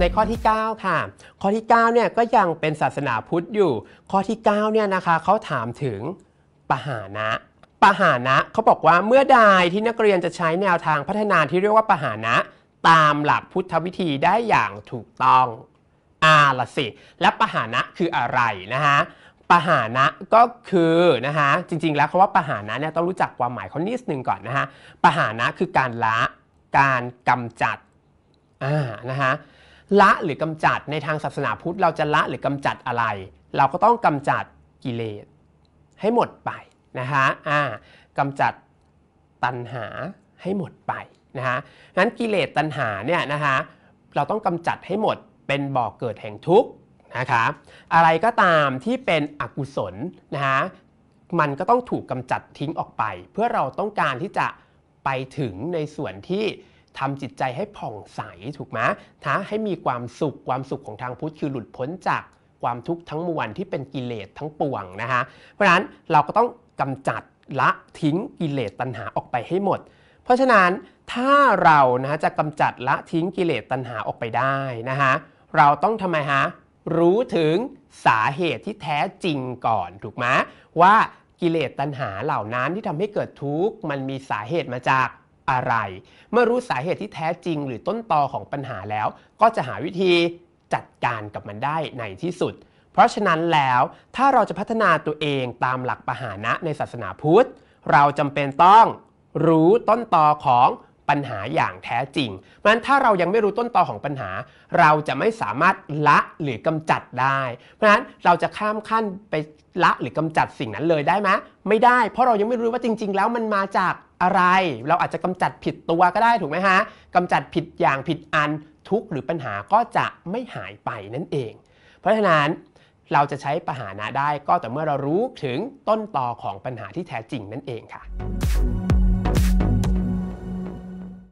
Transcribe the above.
ในข้อที่ 9 ค่ะ ข้อที่9เนี่ยก็ยังเป็นศาสนาพุทธอยู่ ข้อที่9เนี่ยนะคะเขาถามถึงปหานะปหานะเขาบอกว่าเมื่อใดที่นักเรียนจะใช้แนวทางพัฒนาที่เรียกว่าปหานะตามหลักพุทธวิธีได้อย่างถูกต้องอาละสิและปหานะคืออะไรนะฮะปหานะก็คือนะฮะจริงๆแล้วคาว่าปหานะเนี่ยต้องรู้จักความหมายเขานิดนึงก่อนนะฮะปหานะคือการละการกำจัดอ่านะฮะละหรือกำจัดในทางศาสนาพุทธเราจะละหรือกำจัดอะไร เราก็ต้องกำจัดกิเลสให้หมดไปนะฮะอ่ากำจัดตัณหาให้หมดไปนะฮะงั้นกิเลสตัณหาเนี่ยนะฮะเราต้องกำจัดให้หมดเป็นบ่อกเกิดแห่งทุกข์นะครับอะไรก็ตามที่เป็นอกุศลนะฮะมันก็ต้องถูกกำจัดทิ้งออกไป เพื่อเราต้องการที่จะไปถึงในส่วนที่ทำจิตใจให้ผ่องใสถูกไหม้าให้มีความสุขความสุขของทางพุทธคือหลุดพ้นจากความทุกข์ทั้งมวลที่เป็นกิเลสทั้งปวงนะฮะเพราะฉะนั้นเราก็ต้องกำจัดละทิ้งกิเลสตัณหาออกไปให้หมด เพราะฉะนั้นถ้าเรานะจะกำจัดละทิ้งกิเลสตัณหาออกไปได้นะฮะเราต้องทำไมฮะรู้ถึงสาเหตุที่แท้จริงก่อนถูกไหมว่ากิเลสตัณหาเหล่านั้นที่ทำให้เกิดทุกข์มันมีสาเหตุมาจากอะไร เมื่อรู้สาเหตุที่แท้จริง หรือต้นตอของปัญหาแล้ว ก็จะหาวิธีจัดการกับมันได้ในที่สุด เพราะฉะนั้นแล้วถ้าเราจะพัฒนาตัวเองตามหลักปหานะในศาสนาพุทธ เราจำเป็นต้องรู้ต้นตอของปัญหาอย่างแท้จริง เพราะฉะนั้นถ้าเรายังไม่รู้ต้นตอของปัญหา เราจะไม่สามารถละหรือกำจัดได้ เพราะฉะนั้นเราจะข้ามขั้นไปละหรือกำจัดสิ่งนั้นเลยได้ไหมไม่ได้ เพราะเรายังไม่รู้ว่าจริง ๆ แล้วมันมาจากอะไร เราอาจจะกำจัดผิดตัวก็ได้ถูกไหมฮะกำจัดผิดอย่างผิดอันทุกหรือปัญหาก็จะไม่หายไปนั่นเอง เพราะฉะนั้นเราจะใช้ปหานะได้ก็แต่เมื่อเรารู้ถึงต้นตอของปัญหาที่แท้จริงนั่นเองค่ะ